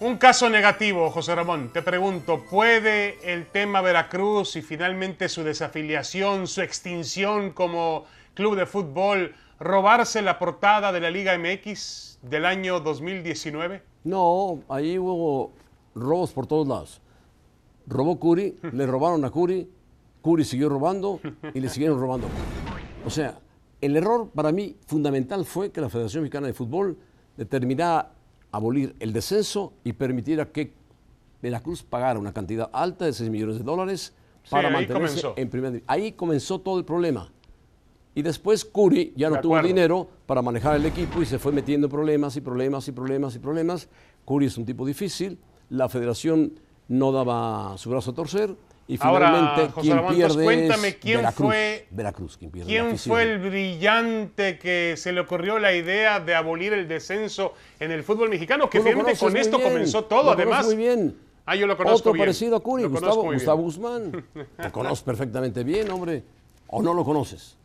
Un caso negativo, José Ramón. Te pregunto, ¿puede el tema Veracruz y finalmente su desafiliación, su extinción como club de fútbol, robarse la portada de la Liga MX del año 2019? No, ahí hubo robos por todos lados. Robó Curi, le robaron a Curi, Curi siguió robando y le siguieron robando. O sea, el error para mí fundamental fue que la Federación Mexicana de Fútbol determinara abolir el descenso y permitir a que Veracruz pagara una cantidad alta de 6 millones de dólares para mantenerse en primera Ahí comenzó todo el problema. Y después Curi ya no tuvo dinero para manejar el equipo y se fue metiendo problemas y problemas y problemas y problemas. Curi es un tipo difícil, la federación no daba su brazo a torcer y finalmente, José quien pierde cuéntame quién fue quién fue el brillante que se le ocurrió la idea de abolir el descenso en el fútbol mexicano, que finalmente con esto comenzó todo, además. Muy bien. Ah, yo lo conozco Otro parecido a Curi, Gustavo, Guzmán. Te conozco perfectamente bien, hombre. ¿O no lo conoces?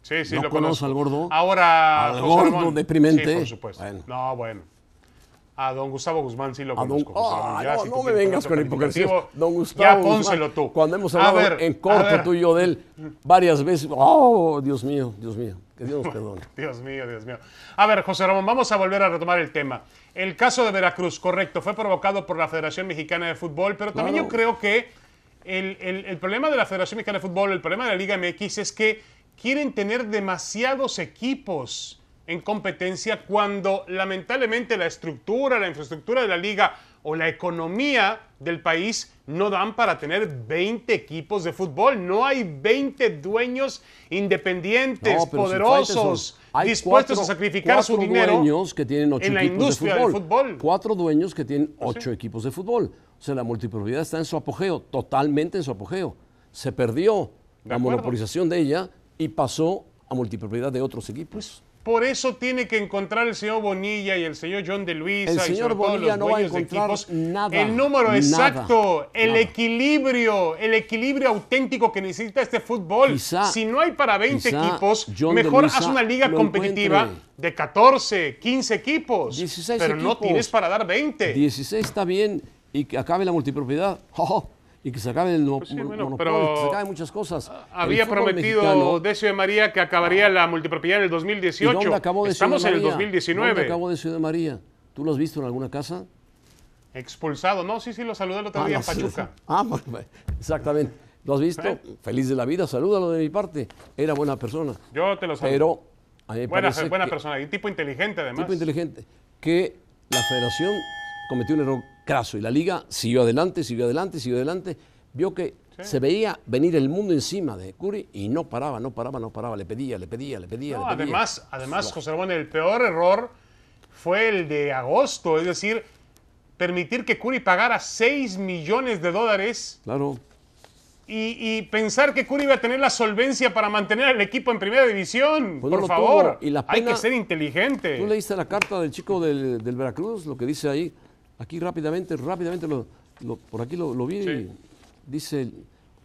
Sí, sí, lo conozco. al gordo? Ahora, al gordo deprimente. por supuesto. No, bueno. A don Gustavo Guzmán sí lo conozco. Ah, no, me vengas con hipocresía. Don Gustavo ya tú. Cuando hemos hablado en corto tú y yo de él varias veces. ¡Oh, Dios mío, Dios mío! Que Dios nos Dios mío, Dios mío. A ver, José Ramón, vamos a volver a retomar el tema. El caso de Veracruz, correcto, fue provocado por la Federación Mexicana de Fútbol, pero también yo creo que el, el problema de la Federación Mexicana de Fútbol, el problema de la Liga MX es que quieren tener demasiados equipos en competencia cuando lamentablemente la estructura, la infraestructura de la liga o la economía del país no dan para tener 20 equipos de fútbol. No hay 20 dueños independientes, poderosos, dispuestos a sacrificar su dinero dueños que tienen ocho en la industria fútbol. del fútbol. Cuatro dueños que tienen ah, ocho equipos de fútbol. O sea, la multipropiedad está en su apogeo, totalmente en su apogeo. Se perdió la monopolización de ella y pasó a multipropiedad de otros equipos. Por eso tiene que encontrar el señor Bonilla y el señor John de Luisa. El señor Bonilla los no va a El número exacto, el equilibrio, el equilibrio auténtico que necesita este fútbol. si no hay para 20 equipos, mejor haz una liga competitiva de 14, 15 equipos. pero no tienes para dar 20. 16 está bien y que acabe la multipropiedad. Oh, y que se acabe el pues se acaben muchas cosas. Había prometido de Ciudad de María que acabaría la multipropiedad en el 2018. dónde acabó de Estamos en el 2019. ¿Dónde acabó Decio de María? ¿Tú lo has visto en alguna casa? Expulsado. No, sí, sí, lo saludé el otro ah, día en Pachuca. Ah, exactamente. ¿Lo has visto? Feliz de la vida, salúdalo de mi parte. Era buena persona. Yo te lo saludo. Pero buena, buena persona y tipo inteligente además. Tipo inteligente. Que la federación cometió un error y la liga siguió adelante, siguió adelante, siguió adelante. Vio que se veía venir el mundo encima de Curi y no paraba, no paraba, no paraba. Le pedía, le pedía, le pedía. Además, además José Ramón, el peor error fue el de agosto. Es decir, permitir que Curi pagara 6 millones de dólares. Claro. Y, pensar que Curi iba a tener la solvencia para mantener al equipo en primera división. Pues por favor, hay que ser inteligente. Tú leíste la carta del chico del Veracruz, lo que dice ahí. Aquí rápidamente, rápidamente, lo, por aquí lo, vi, dice,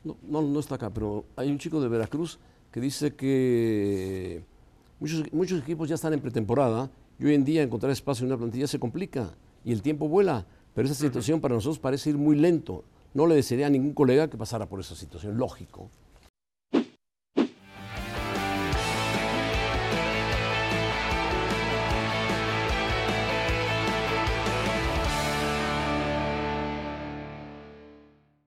no, no, está acá, pero hay un chico de Veracruz que dice que muchos, muchos equipos ya están en pretemporada y hoy en día encontrar espacio en una plantilla se complica y el tiempo vuela, pero esa situación para nosotros parece ir muy lento. No le desearía a ningún colega que pasara por esa situación, lógico.